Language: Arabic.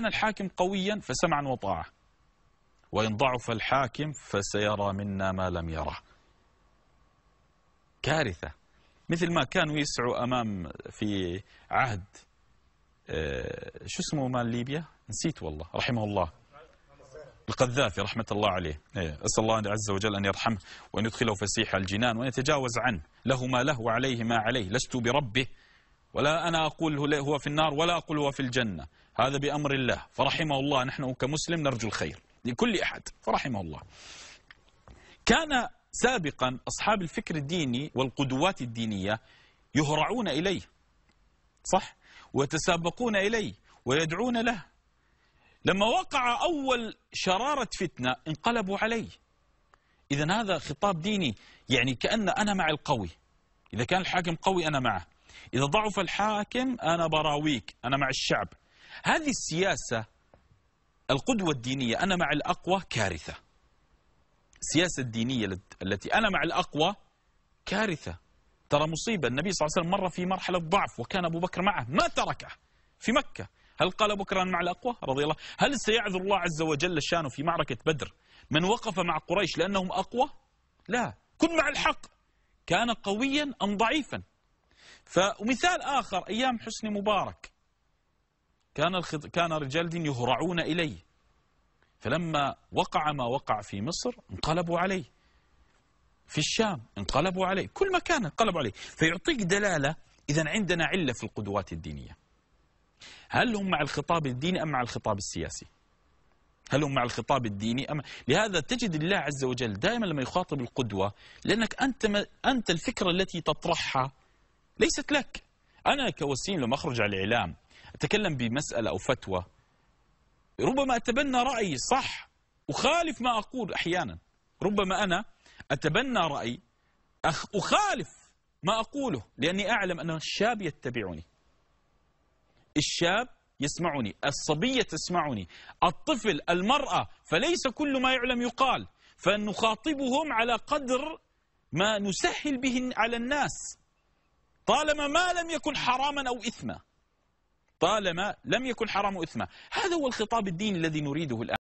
كان الحاكم قويا فسمعا وطاعة وإن ضعف الحاكم فسيرى منا ما لم يره كارثة مثل ما كانوا يسعوا أمام في عهد آه، شو اسمه مال ليبيا نسيت والله رحمه الله القذافي رحمة الله عليه إيه، أسأل الله عز وجل أن يرحمه وأن يدخله فسيح الجنان وأن يتجاوز عنه له ما له وعليه ما عليه لست بربه ولا أنا أقول هو في النار ولا أقول هو في الجنة هذا بأمر الله فرحمه الله نحن كمسلم نرجو الخير لكل أحد فرحمه الله كان سابقا أصحاب الفكر الديني والقدوات الدينية يهرعون إليه صح ويتسابقون إليه ويدعون له لما وقع أول شرارة فتنة انقلبوا عليه إذا هذا خطاب ديني يعني كأن أنا مع القوي إذا كان الحاكم قوي أنا معه إذا ضعف الحاكم أنا براويك أنا مع الشعب هذه السياسة القدوة الدينية أنا مع الأقوى كارثة السياسة الدينية التي أنا مع الأقوى كارثة ترى مصيبة النبي صلى الله عليه وسلم مر في مرحلة ضعف وكان أبو بكر معه ما تركه في مكة هل قال بكرا مع الأقوى رضي الله هل سيعذر الله عز وجل شانه في معركة بدر من وقف مع قريش لأنهم أقوى لا كن مع الحق كان قويا أم ضعيفا فمثال آخر أيام حسني مبارك كان, الخط... كان رجال دين يهرعون إليه فلما وقع ما وقع في مصر انقلبوا عليه في الشام انقلبوا عليه كل مكان انقلبوا عليه فيعطيك دلالة إذا عندنا علة في القدوات الدينية هل هم مع الخطاب الديني أم مع الخطاب السياسي هل هم مع الخطاب الديني أم لهذا تجد الله عز وجل دائما لما يخاطب القدوة لأنك أنت, ما... أنت الفكرة التي تطرحها ليست لك أنا كوسيم لما أخرج على الإعلام أتكلم بمسألة أو فتوى ربما أتبنى رأي صح أخالف ما أقول أحيانا ربما أنا أتبنى رأي أخالف ما أقوله لأني أعلم أن الشاب يتبعني الشاب يسمعني الصبية تسمعني الطفل المرأة فليس كل ما يعلم يقال فنخاطبهم على قدر ما نسهل به على الناس طالما ما لم يكن حراما أو إثما طالما لم يكن حرام إثما هذا هو الخطاب الديني الذي نريده الآن